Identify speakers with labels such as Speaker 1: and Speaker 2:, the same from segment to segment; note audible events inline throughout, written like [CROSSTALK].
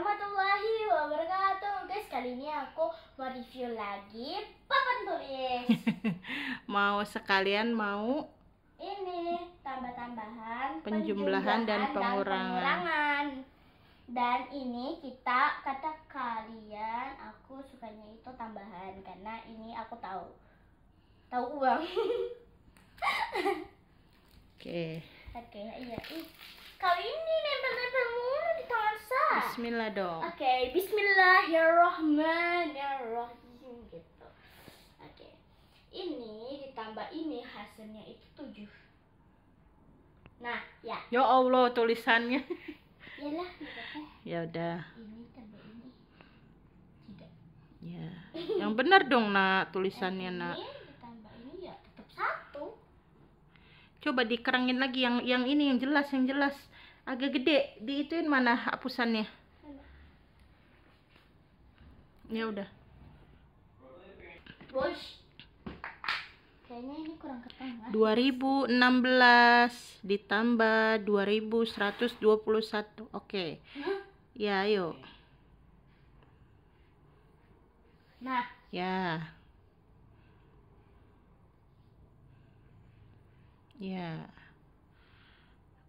Speaker 1: warahmatullahi wabarakatuh Guys, kali ini aku mau review lagi papan tulis
Speaker 2: [LAUGHS] Mau sekalian mau?
Speaker 1: Ini, tambah-tambahan Penjumlahan, dan, pengurangan. dan pengurangan Dan ini kita, kata kalian, aku sukanya itu tambahan Karena ini aku tahu Tahu uang Oke okay. [LAUGHS] Oke, okay, iya Ih, Kali ini nempel-nempel mulu Iya. Bismillah dong. Oke, okay, Bismillahirrahmanirrahim gitu. Oke. Okay. Ini ditambah ini hasilnya itu 7. Nah, ya.
Speaker 2: Ya Allah tulisannya.
Speaker 1: Yalah, Ya udah. Ini tambah ini. Tidak. Ya. Yang benar
Speaker 2: dong, Nak, tulisannya, Nak.
Speaker 1: Ini ya tetap satu.
Speaker 2: Coba dikerangin lagi yang yang ini yang jelas, yang jelas agak gede di diituin mana hapusannya ya udah
Speaker 1: Bos. kayaknya ini kurang ketambah
Speaker 2: 2016 ditambah 2121 oke okay. Huh? ya ayo nah ya ya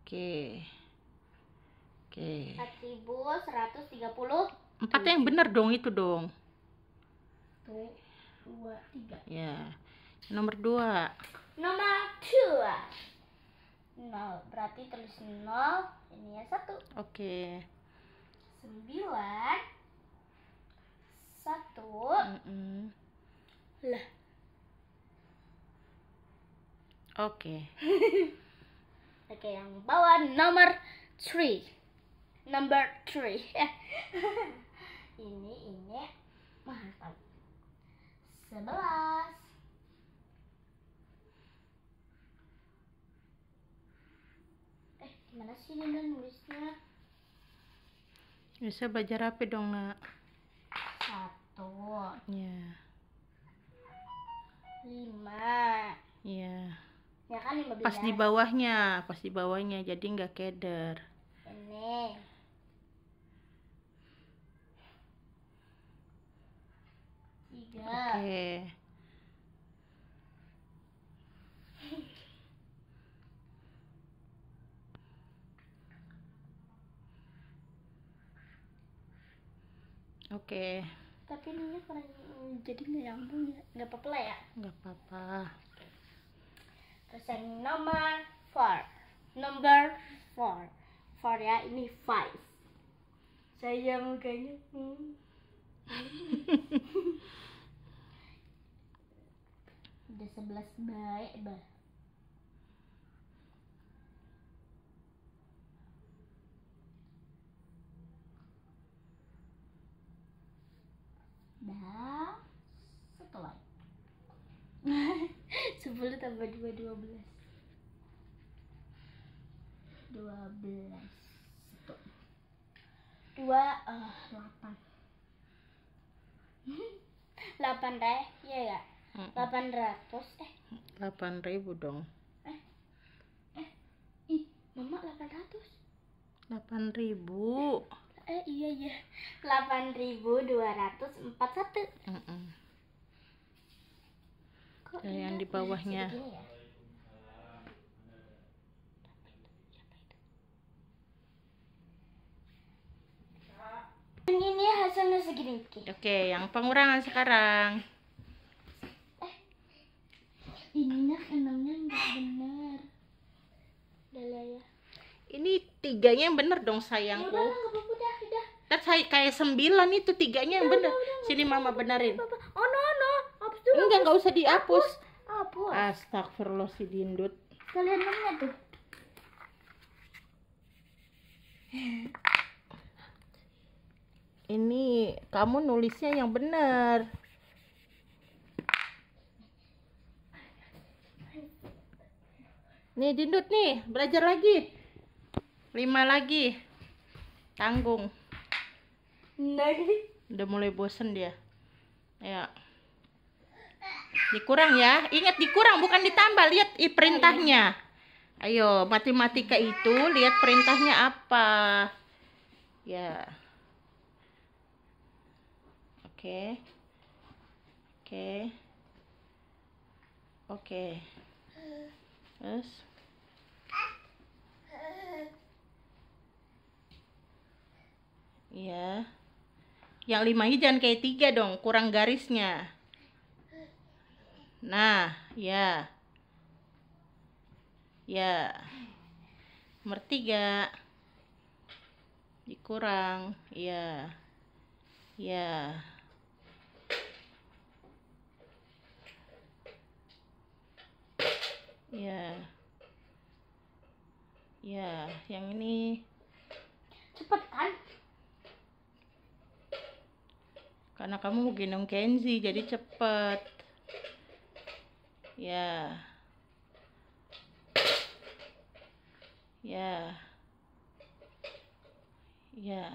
Speaker 2: oke okay. Oke.
Speaker 1: Okay. 4130.
Speaker 2: Empat yang benar dong itu dong.
Speaker 1: Tuh, dua, tiga.
Speaker 2: Ya. Nomor dua.
Speaker 1: Nomor dua. Nol. Berarti tulis nol. Ini ya satu. Oke. Okay. Sembilan. Satu. Mm -mm. Lah. Oke. Okay. [LAUGHS] Oke, okay, yang bawah nomor 3 number three. [LAUGHS] ini ini mantap. Sebelas. Eh, gimana sih dan nulisnya?
Speaker 2: Bisa belajar rapi dong, Nak?
Speaker 1: Satu. Iya. Lima. Iya. Ya kan Pas di
Speaker 2: bawahnya, pas di bawahnya jadi nggak keder.
Speaker 1: Ini. Ya. Oke.
Speaker 2: Okay. Oke. Okay.
Speaker 1: Tapi ini kurang mm, jadi nggak nyambung ya? Nggak apa-apa lah ya?
Speaker 2: Nggak apa-apa.
Speaker 1: Terus yang nomor four, number four, four ya ini five. Saya mukanya. Hmm. [LAUGHS] ada sebelas baik bah dan setelah [LAUGHS] sepuluh tambah dua dua belas dua belas dua delapan eh, [LAUGHS] delapan deh ya ya delapan ratus eh
Speaker 2: delapan ribu dong
Speaker 1: eh eh ih mama delapan ratus delapan ribu eh, eh iya iya delapan ribu dua ratus empat satu yang di bawahnya ya?
Speaker 2: ini hasilnya segini. Oke, okay, yang pengurangan sekarang ininya enamnya nggak benar udah ya ini tiganya yang bener dong sayangku ya
Speaker 1: udah, udah,
Speaker 2: udah, saya kayak sembilan itu tiganya yang bener sini mama benerin oh no no hapus dulu enggak nggak usah dihapus hapus astagfirullah si dindut kalian mana tuh ini kamu nulisnya yang benar Nih Dindut nih, belajar lagi. Lima lagi. Tanggung. Lagi. Udah mulai bosen dia. Ya. Dikurang ya. Ingat dikurang bukan ditambah. Lihat i perintahnya. Ayo, matematika itu lihat perintahnya apa. Ya. Oke. Oke. Oke. Terus Iya. Yang lima ini jangan kayak tiga dong, kurang garisnya. Nah, ya. Ya. Nomor tiga. Dikurang. Ya. Ya. ya ya yang ini cepet kan karena kamu mau gendong Kenzi jadi cepet ya ya ya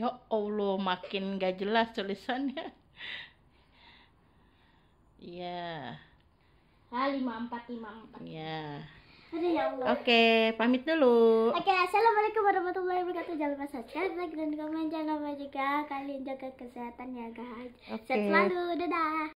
Speaker 2: ya Allah makin gak jelas tulisannya iya
Speaker 1: yeah. ah lima empat lima empat iya ya
Speaker 2: Oke, pamit dulu. Oke, okay,
Speaker 1: assalamualaikum warahmatullahi wabarakatuh. Jangan lupa subscribe, like, dan komen. Jangan lupa juga kalian jaga kesehatan ya guys. Okay. selalu, dadah.